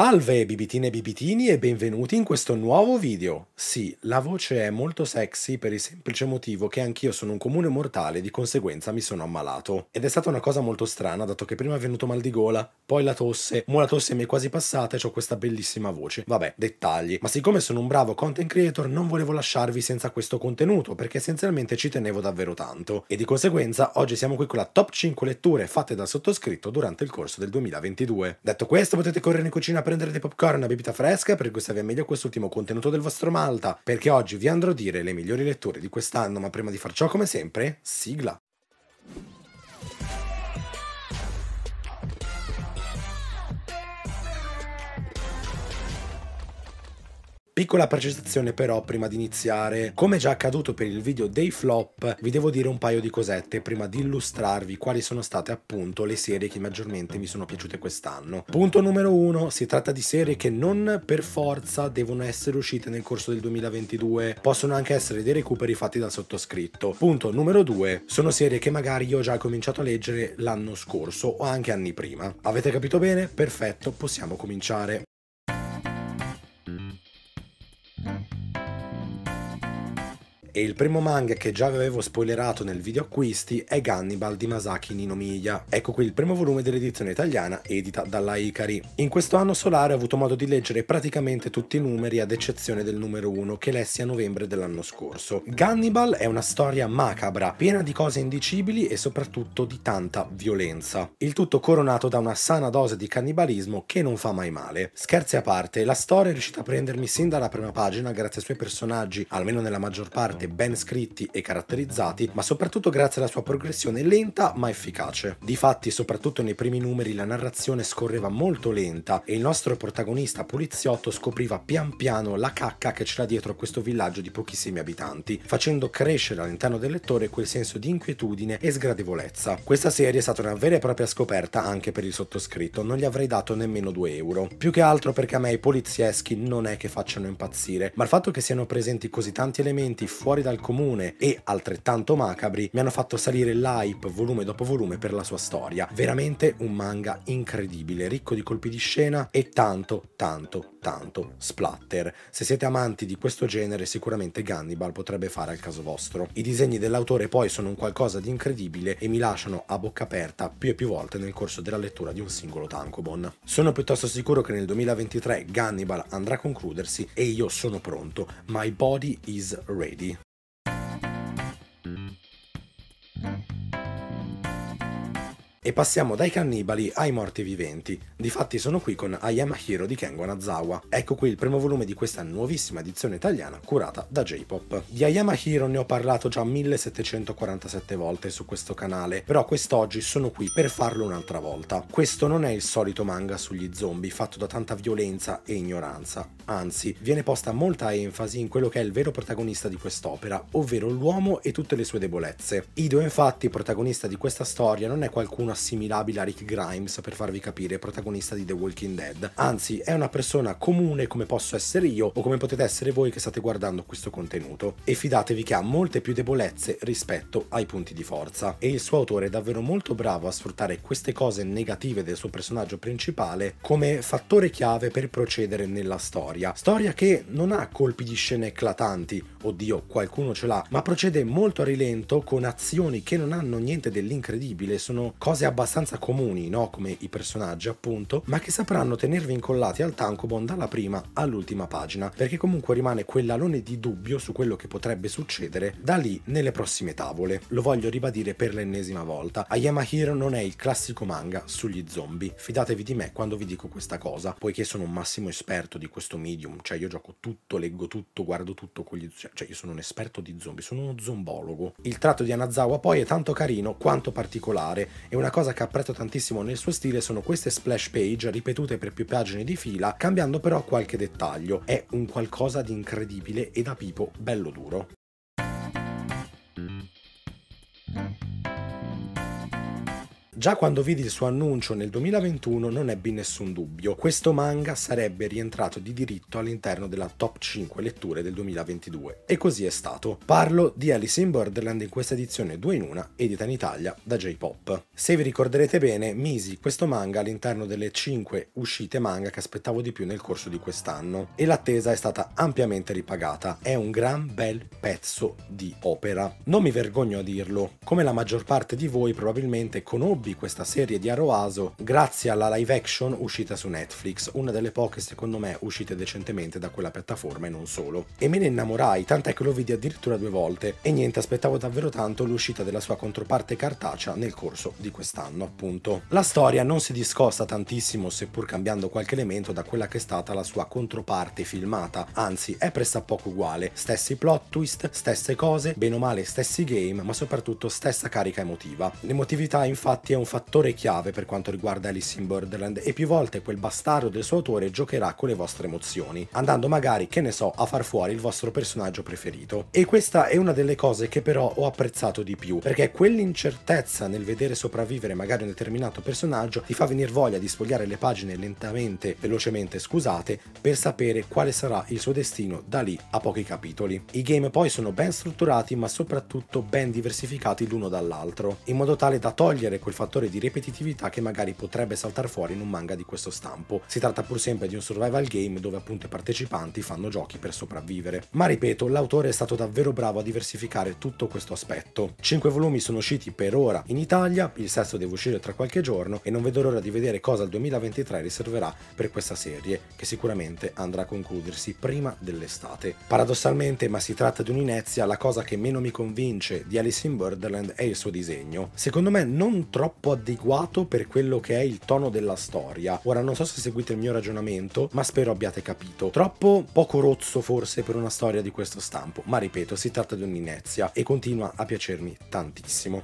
Salve bibitine e bibitini e benvenuti in questo nuovo video! Sì, la voce è molto sexy per il semplice motivo che anch'io sono un comune mortale e di conseguenza mi sono ammalato. Ed è stata una cosa molto strana, dato che prima è venuto mal di gola, poi la tosse, mo la tosse mi è quasi passata e ho questa bellissima voce. Vabbè, dettagli. Ma siccome sono un bravo content creator non volevo lasciarvi senza questo contenuto, perché essenzialmente ci tenevo davvero tanto. E di conseguenza oggi siamo qui con la top 5 letture fatte dal sottoscritto durante il corso del 2022. Detto questo potete correre in cucina prendere dei popcorn e una bibita fresca per gustare meglio quest'ultimo contenuto del vostro Malta, perché oggi vi andrò a dire le migliori letture di quest'anno, ma prima di far ciò come sempre, sigla! Piccola precisazione però prima di iniziare, come già accaduto per il video dei flop, vi devo dire un paio di cosette prima di illustrarvi quali sono state appunto le serie che maggiormente mi sono piaciute quest'anno. Punto numero uno, si tratta di serie che non per forza devono essere uscite nel corso del 2022, possono anche essere dei recuperi fatti dal sottoscritto. Punto numero due, sono serie che magari io ho già cominciato a leggere l'anno scorso o anche anni prima. Avete capito bene? Perfetto, possiamo cominciare. Mm-hmm. E il primo manga che già avevo spoilerato nel video acquisti è Gannibal di Masaki Ninomiya. Ecco qui il primo volume dell'edizione italiana edita dalla Ikari. In questo anno solare ho avuto modo di leggere praticamente tutti i numeri ad eccezione del numero 1 che lessi a novembre dell'anno scorso. Gannibal è una storia macabra, piena di cose indicibili e soprattutto di tanta violenza. Il tutto coronato da una sana dose di cannibalismo che non fa mai male. Scherzi a parte, la storia è riuscita a prendermi sin dalla prima pagina grazie ai suoi personaggi, almeno nella maggior parte ben scritti e caratterizzati, ma soprattutto grazie alla sua progressione lenta ma efficace. Difatti, soprattutto nei primi numeri, la narrazione scorreva molto lenta e il nostro protagonista poliziotto scopriva pian piano la cacca che c'era dietro a questo villaggio di pochissimi abitanti, facendo crescere all'interno del lettore quel senso di inquietudine e sgradevolezza. Questa serie è stata una vera e propria scoperta anche per il sottoscritto, non gli avrei dato nemmeno 2 euro. Più che altro perché a me i polizieschi non è che facciano impazzire, ma il fatto che siano presenti così tanti elementi fuori fuori dal comune e altrettanto macabri mi hanno fatto salire l'hype volume dopo volume per la sua storia. Veramente un manga incredibile, ricco di colpi di scena e tanto, tanto, tanto splatter. Se siete amanti di questo genere sicuramente Gannibal potrebbe fare al caso vostro. I disegni dell'autore poi sono un qualcosa di incredibile e mi lasciano a bocca aperta più e più volte nel corso della lettura di un singolo tankobon. Sono piuttosto sicuro che nel 2023 Gannibal andrà a concludersi e io sono pronto. My body is ready. E passiamo dai cannibali ai morti viventi. Difatti sono qui con I Am Hero di Ken Wanazawa. Ecco qui il primo volume di questa nuovissima edizione italiana curata da J-Pop. Di I Am Hero ne ho parlato già 1747 volte su questo canale, però quest'oggi sono qui per farlo un'altra volta. Questo non è il solito manga sugli zombie fatto da tanta violenza e ignoranza, anzi viene posta molta enfasi in quello che è il vero protagonista di quest'opera, ovvero l'uomo e tutte le sue debolezze. Ido infatti, protagonista di questa storia, non è qualcuno assimilabile a Rick Grimes, per farvi capire, protagonista di The Walking Dead. Anzi, è una persona comune come posso essere io o come potete essere voi che state guardando questo contenuto. E fidatevi che ha molte più debolezze rispetto ai punti di forza. E il suo autore è davvero molto bravo a sfruttare queste cose negative del suo personaggio principale come fattore chiave per procedere nella storia. Storia che non ha colpi di scene eclatanti, oddio qualcuno ce l'ha, ma procede molto a rilento con azioni che non hanno niente dell'incredibile, sono cose abbastanza comuni, no? come i personaggi appunto, ma che sapranno tenervi incollati al tankobon dalla prima all'ultima pagina, perché comunque rimane quell'alone di dubbio su quello che potrebbe succedere da lì nelle prossime tavole. Lo voglio ribadire per l'ennesima volta, Ayama Hero non è il classico manga sugli zombie, fidatevi di me quando vi dico questa cosa, poiché sono un massimo esperto di questo medium, cioè io gioco tutto, leggo tutto, guardo tutto con gli zombie, cioè io sono un esperto di zombie, sono uno zombologo. Il tratto di Anazawa poi è tanto carino quanto particolare, è una una cosa che apprezzo tantissimo nel suo stile sono queste splash page ripetute per più pagine di fila, cambiando però qualche dettaglio. È un qualcosa di incredibile e da pipo bello duro. Già quando vidi il suo annuncio nel 2021 non ebbi nessun dubbio, questo manga sarebbe rientrato di diritto all'interno della top 5 letture del 2022. E così è stato. Parlo di Alice in Borderland in questa edizione 2 in 1, edita in Italia da J-Pop. Se vi ricorderete bene, misi questo manga all'interno delle 5 uscite manga che aspettavo di più nel corso di quest'anno e l'attesa è stata ampiamente ripagata. È un gran bel pezzo di opera. Non mi vergogno a dirlo, come la maggior parte di voi probabilmente conobbi di questa serie di Aroaso grazie alla live action uscita su Netflix, una delle poche secondo me uscite decentemente da quella piattaforma e non solo. E me ne innamorai, tant'è che lo vidi addirittura due volte e niente, aspettavo davvero tanto l'uscita della sua controparte cartacea nel corso di quest'anno appunto. La storia non si discosta tantissimo seppur cambiando qualche elemento da quella che è stata la sua controparte filmata, anzi è pressappoco uguale, stessi plot twist, stesse cose, bene o male stessi game, ma soprattutto stessa carica emotiva. L'emotività infatti è un fattore chiave per quanto riguarda Alice in Borderland e più volte quel bastardo del suo autore giocherà con le vostre emozioni, andando magari, che ne so, a far fuori il vostro personaggio preferito. E questa è una delle cose che però ho apprezzato di più, perché quell'incertezza nel vedere sopravvivere magari un determinato personaggio ti fa venire voglia di sfogliare le pagine lentamente, velocemente, scusate, per sapere quale sarà il suo destino da lì a pochi capitoli. I game poi sono ben strutturati ma soprattutto ben diversificati l'uno dall'altro, in modo tale da togliere quel fattore fattore di ripetitività che magari potrebbe saltare fuori in un manga di questo stampo. Si tratta pur sempre di un survival game dove appunto i partecipanti fanno giochi per sopravvivere. Ma ripeto, l'autore è stato davvero bravo a diversificare tutto questo aspetto. Cinque volumi sono usciti per ora in Italia, il sesto deve uscire tra qualche giorno e non vedo l'ora di vedere cosa il 2023 riserverà per questa serie, che sicuramente andrà a concludersi prima dell'estate. Paradossalmente, ma si tratta di un'inezia, la cosa che meno mi convince di Alice in Borderland è il suo disegno. Secondo me non troppo troppo adeguato per quello che è il tono della storia. Ora non so se seguite il mio ragionamento, ma spero abbiate capito. Troppo poco rozzo forse per una storia di questo stampo, ma ripeto, si tratta di un'inezia e continua a piacermi tantissimo.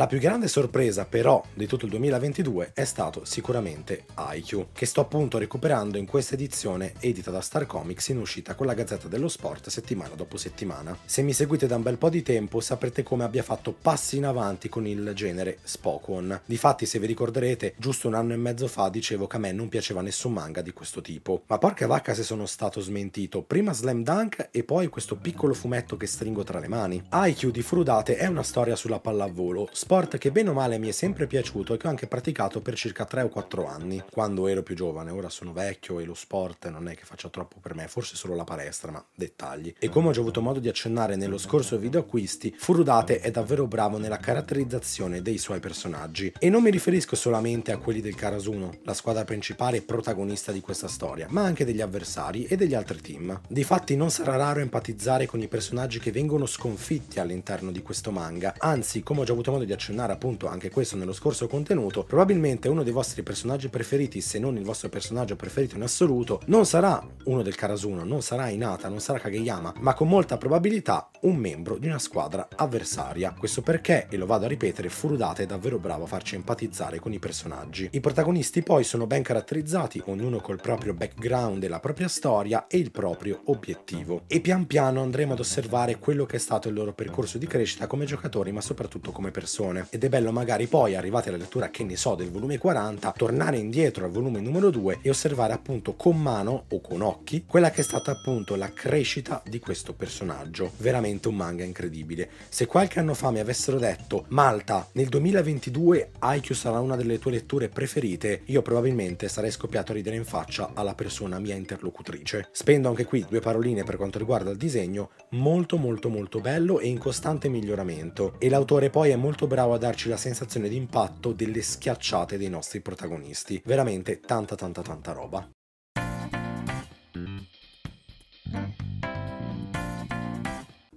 La più grande sorpresa però di tutto il 2022 è stato sicuramente IQ, che sto appunto recuperando in questa edizione edita da Star Comics in uscita con la Gazzetta dello Sport settimana dopo settimana. Se mi seguite da un bel po' di tempo saprete come abbia fatto passi in avanti con il genere Spokon. Difatti se vi ricorderete giusto un anno e mezzo fa dicevo che a me non piaceva nessun manga di questo tipo, ma porca vacca se sono stato smentito, prima Slam Dunk e poi questo piccolo fumetto che stringo tra le mani. IQ di Frudate è una storia sulla pallavolo, sport che bene o male mi è sempre piaciuto e che ho anche praticato per circa 3 o 4 anni, quando ero più giovane, ora sono vecchio e lo sport non è che faccia troppo per me, forse solo la palestra, ma dettagli. E come ho già avuto modo di accennare nello scorso video acquisti, Furudate è davvero bravo nella caratterizzazione dei suoi personaggi. E non mi riferisco solamente a quelli del Karasuno, la squadra principale e protagonista di questa storia, ma anche degli avversari e degli altri team. Difatti non sarà raro empatizzare con i personaggi che vengono sconfitti all'interno di questo manga, anzi come ho già avuto modo di di accennare appunto anche questo nello scorso contenuto, probabilmente uno dei vostri personaggi preferiti, se non il vostro personaggio preferito in assoluto, non sarà uno del Karasuno, non sarà Inata, non sarà Kageyama, ma con molta probabilità un membro di una squadra avversaria. Questo perché, e lo vado a ripetere, Furudate è davvero bravo a farci empatizzare con i personaggi. I protagonisti poi sono ben caratterizzati, ognuno col proprio background e la propria storia e il proprio obiettivo. E pian piano andremo ad osservare quello che è stato il loro percorso di crescita come giocatori, ma soprattutto come persone persone ed è bello magari poi arrivati alla lettura che ne so del volume 40 tornare indietro al volume numero 2 e osservare appunto con mano o con occhi quella che è stata appunto la crescita di questo personaggio veramente un manga incredibile se qualche anno fa mi avessero detto Malta nel 2022 Haikyuu sarà una delle tue letture preferite io probabilmente sarei scoppiato a ridere in faccia alla persona mia interlocutrice spendo anche qui due paroline per quanto riguarda il disegno molto molto molto bello e in costante miglioramento e l'autore poi è molto bravo a darci la sensazione d'impatto delle schiacciate dei nostri protagonisti. Veramente tanta tanta tanta roba.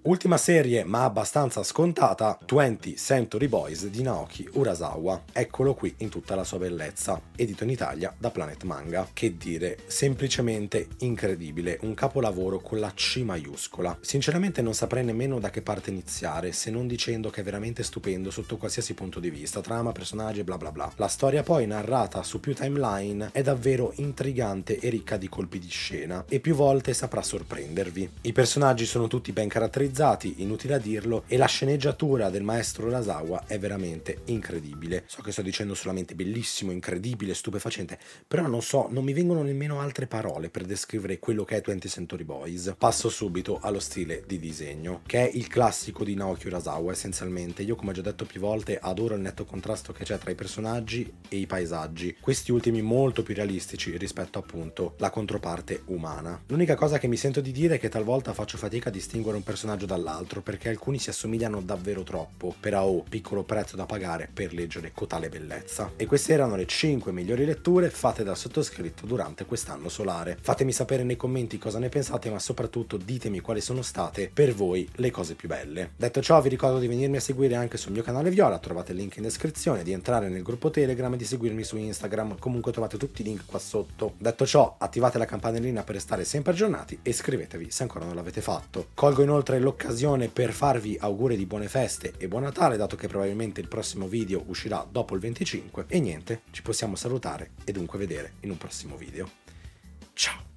Ultima serie, ma abbastanza scontata, 20 Century Boys di Naoki Urasawa. Eccolo qui in tutta la sua bellezza, edito in Italia da Planet Manga. Che dire, semplicemente incredibile, un capolavoro con la C maiuscola. Sinceramente non saprei nemmeno da che parte iniziare, se non dicendo che è veramente stupendo sotto qualsiasi punto di vista, trama, personaggi e bla bla bla. La storia poi narrata su più timeline è davvero intrigante e ricca di colpi di scena, e più volte saprà sorprendervi. I personaggi sono tutti ben caratterizzati realizzati, inutile a dirlo, e la sceneggiatura del maestro Urasawa è veramente incredibile. So che sto dicendo solamente bellissimo, incredibile, stupefacente, però non so, non mi vengono nemmeno altre parole per descrivere quello che è 20 Century Boys. Passo subito allo stile di disegno, che è il classico di Naoki Urasawa essenzialmente. Io come ho già detto più volte adoro il netto contrasto che c'è tra i personaggi e i paesaggi, questi ultimi molto più realistici rispetto appunto alla controparte umana. L'unica cosa che mi sento di dire è che talvolta faccio fatica a distinguere un personaggio personaggio dall'altro perché alcuni si assomigliano davvero troppo però AO, piccolo prezzo da pagare per leggere cotale bellezza. E queste erano le 5 migliori letture fatte dal sottoscritto durante quest'anno solare. Fatemi sapere nei commenti cosa ne pensate ma soprattutto ditemi quali sono state per voi le cose più belle. Detto ciò vi ricordo di venirmi a seguire anche sul mio canale Viola, trovate il link in descrizione, di entrare nel gruppo Telegram e di seguirmi su Instagram, comunque trovate tutti i link qua sotto. Detto ciò attivate la campanellina per restare sempre aggiornati e iscrivetevi se ancora non l'avete fatto. Colgo inoltre l'occasione l'occasione per farvi auguri di buone feste e buon Natale, dato che probabilmente il prossimo video uscirà dopo il 25. E niente, ci possiamo salutare e dunque vedere in un prossimo video. Ciao!